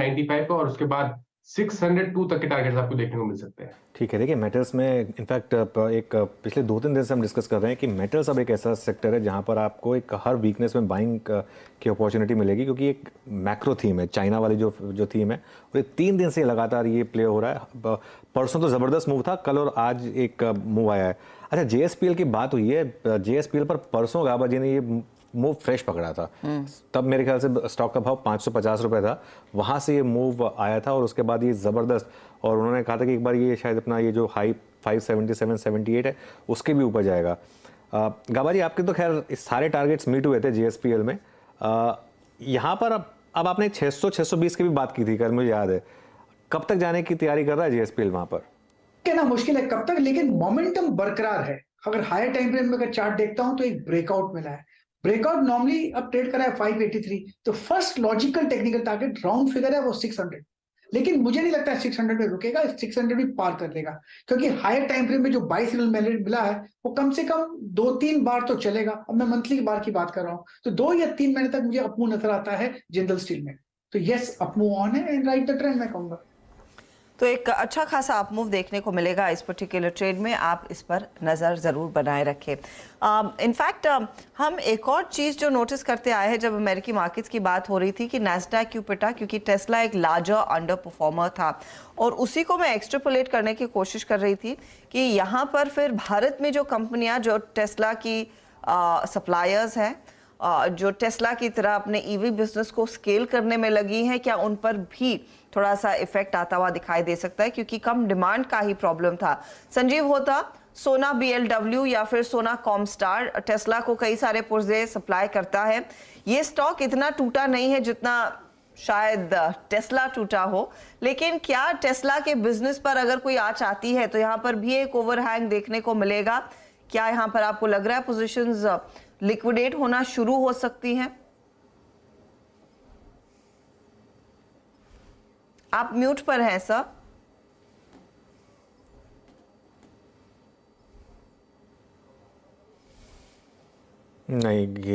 95 का और उसके बाद 602 तक के टारगेट्स आपको देखने को मिल सकते हैं ठीक है देखिए मेटल्स में इनफैक्ट एक पिछले दो तीन दिन से हम डिस्कस कर रहे हैं कि मेटल्स अब एक ऐसा सेक्टर है जहां पर आपको एक हर वीकनेस में बाइंग की अपॉर्चुनिटी मिलेगी क्योंकि एक मैक्रो थीम है चाइना वाली जो जो थीम है और ये तीन दिन से लगातार ये प्ले हो रहा है परसों तो ज़बरदस्त मूव था कल और आज एक मूव आया है अच्छा जे की बात हुई है जे पर परसों गाबा जी ने ये मूव फ्रेश पकड़ा था तब मेरे ख्याल से स्टॉक का भाव पाँच सौ पचास रुपये था वहाँ से ये मूव आया था और उसके बाद ये ज़बरदस्त और उन्होंने कहा था कि एक बार ये शायद अपना ये जो high five seventy seven seventy eight है उसके भी ऊपर जाएगा गाबा जी आपके तो खैर सारे टारगेट्स मीट हुए थे जी में यहाँ पर अब अब आपने 600 620 की भी बात की थी कल मुझे याद है कब तक जाने की तैयारी कर रहा है जीएसपीएल वहां पर कहना मुश्किल है कब तक लेकिन मोमेंटम बरकरार है अगर हायर टाइम फ्रेम में अगर चार्ट देखता हूं तो एक ब्रेकआउट मिला है ब्रेकआउट नॉर्मली अब ट्रेड करा है 583 तो first logical technical target round figure है वो 600 लेकिन मुझे नहीं लगता है 600 में रुकेगा 600 भी पार कर लेगा क्योंकि हायर टाइम फ्रेम में जो बाई सिग्नल मेरिट मिला है वो कम से कम दो तीन बार तो चलेगा अब मैं मंथली बार की बात कर रहा हूँ तो दो या तीन महीने तक मुझे अपमू नजर आता है जिंदल स्टील में तो यस अपमू ऑन है एंड राइट द ट्रेंड मैं कहूंगा तो एक अच्छा खासा आप मूव देखने को मिलेगा इस पर्टिकुलर ट्रेड में आप इस पर नज़र ज़रूर बनाए रखें इनफैक्ट uh, uh, हम एक और चीज़ जो नोटिस करते आए हैं जब अमेरिकी मार्केट्स की बात हो रही थी कि नेस्टा क्यों पिटा क्योंकि टेस्ला एक लार्जर अंडर परफॉर्मर था और उसी को मैं एक्स्ट्रापोलेट करने की कोशिश कर रही थी कि यहाँ पर फिर भारत में जो कंपनियाँ जो टेस्ला की सप्लायर्स uh, हैं जो टेस्ला की तरह अपने ईवी e बिजनेस को स्केल करने में लगी हैं क्या उन पर भी थोड़ा सा इफेक्ट आता हुआ दिखाई दे सकता है क्योंकि कम डिमांड का ही प्रॉब्लम था संजीव होता सोना बीएलडब्ल्यू या फिर सोना कॉमस्टार टेस्ला को कई सारे पुर्जे सप्लाई करता है ये स्टॉक इतना टूटा नहीं है जितना शायद टेस्ला टूटा हो लेकिन क्या टेस्ला के बिजनेस पर अगर कोई आ चाहती है तो यहाँ पर भी एक ओवरहैंग देखने को मिलेगा क्या यहाँ पर आपको लग रहा है पोजीशंस लिक्विडेट uh, होना शुरू हो सकती हैं आप म्यूट पर हैं सर नहीं